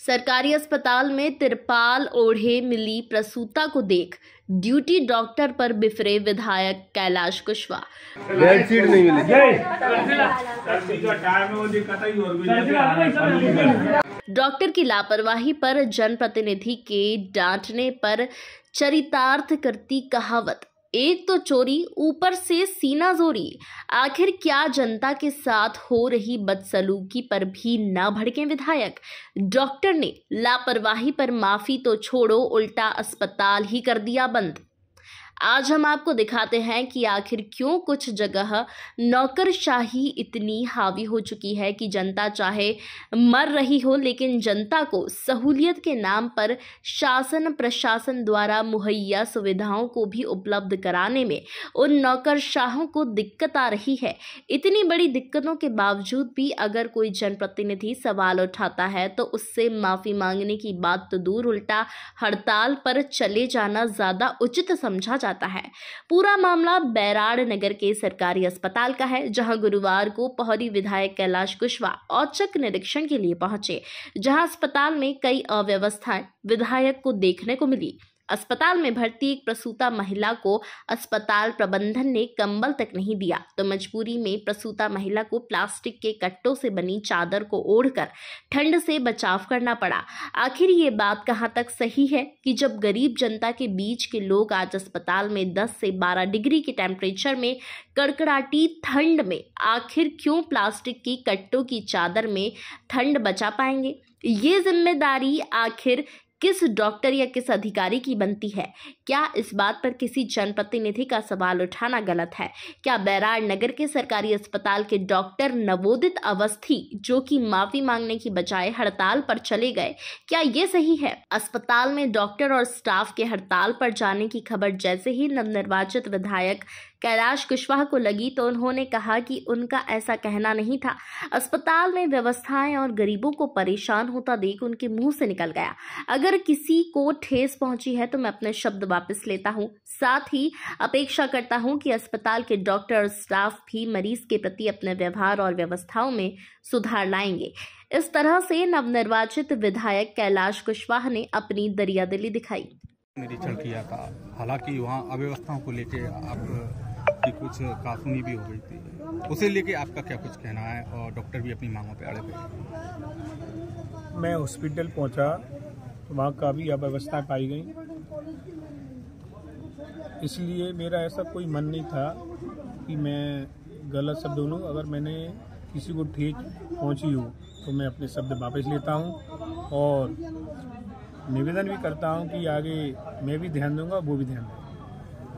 सरकारी अस्पताल में तिरपाल ओढ़े मिली प्रसूता को देख ड्यूटी डॉक्टर पर बिफरे विधायक कैलाश कुशवाहा नहीं मिली डॉक्टर की लापरवाही पर जनप्रतिनिधि के डांटने पर चरितार्थ करती कहावत एक तो चोरी ऊपर से सीना जोरी आखिर क्या जनता के साथ हो रही बदसलूकी पर भी ना भड़के विधायक डॉक्टर ने लापरवाही पर माफी तो छोड़ो उल्टा अस्पताल ही कर दिया बंद आज हम आपको दिखाते हैं कि आखिर क्यों कुछ जगह नौकरशाही इतनी हावी हो चुकी है कि जनता चाहे मर रही हो लेकिन जनता को सहूलियत के नाम पर शासन प्रशासन द्वारा मुहैया सुविधाओं को भी उपलब्ध कराने में उन नौकरशाहों को दिक्कत आ रही है इतनी बड़ी दिक्कतों के बावजूद भी अगर कोई जनप्रतिनिधि सवाल उठाता है तो उससे माफ़ी मांगने की बात तो दूर उल्टा हड़ताल पर चले जाना ज़्यादा उचित समझा जाता है पूरा मामला बैराड़ नगर के सरकारी अस्पताल का है जहां गुरुवार को पहरी विधायक कैलाश कुशवाहा औचक निरीक्षण के लिए पहुंचे जहां अस्पताल में कई अव्यवस्थाएं विधायक को देखने को मिली अस्पताल में भर्ती एक प्रसूता महिला को अस्पताल प्रबंधन ने कंबल तक नहीं दिया तो मजबूरी में प्रसूता महिला को प्लास्टिक के कट्टों से बनी चादर को ओढ़कर ठंड से बचाव करना पड़ा आखिर ये बात कहाँ तक सही है कि जब गरीब जनता के बीच के लोग आज अस्पताल में 10 से 12 डिग्री के टेम्परेचर में कड़कड़ाटी ठंड में आखिर क्यों प्लास्टिक की कट्टों की चादर में ठंड बचा पाएंगे ये जिम्मेदारी आखिर किस डॉक्टर या किस अधिकारी की बनती है क्या इस बात पर किसी जनप्रतिनिधि का सवाल उठाना गलत है क्या बैराड़ नगर के सरकारी अस्पताल के डॉक्टर नवोदित अवस्थी जो कि माफी मांगने की बजाय हड़ताल पर चले गए क्या ये सही है अस्पताल में डॉक्टर और स्टाफ के हड़ताल पर जाने की खबर जैसे ही नवनिर्वाचित विधायक कैलाश कुशवाहा को लगी तो उन्होंने कहा कि उनका ऐसा कहना नहीं था अस्पताल में व्यवस्थाएं और गरीबों को परेशान होता देख उनके मुंह से निकल गया अगर किसी को ठेस पहुंची है तो मैं अपने शब्द वापस लेता हूं साथ ही अपेक्षा करता हूं कि अस्पताल के डॉक्टर और स्टाफ भी मरीज के प्रति अपने व्यवहार और व्यवस्थाओं में सुधार लाएंगे इस तरह से नवनिर्वाचित विधायक कैलाश कुशवाहा ने अपनी दरिया दिखाई निरीक्षण किया था हालांकि वहाँ अव्यवस्थाओं को लेकर आप कि कुछ काफूनी भी हो गई थी उसे लेके आपका क्या कुछ कहना है और डॉक्टर भी अपनी मांगों पे अड़े पे मैं हॉस्पिटल पहुंचा तो वहाँ काफ़ी अव्यवस्थाएँ पाई गई इसलिए मेरा ऐसा कोई मन नहीं था कि मैं गलत शब्द बोलूँ अगर मैंने किसी को ठीक पहुँची हूँ तो मैं अपने शब्द वापस लेता हूँ और निवेदन भी करता हूँ कि आगे मैं भी ध्यान दूंगा वो भी ध्यान दूंगा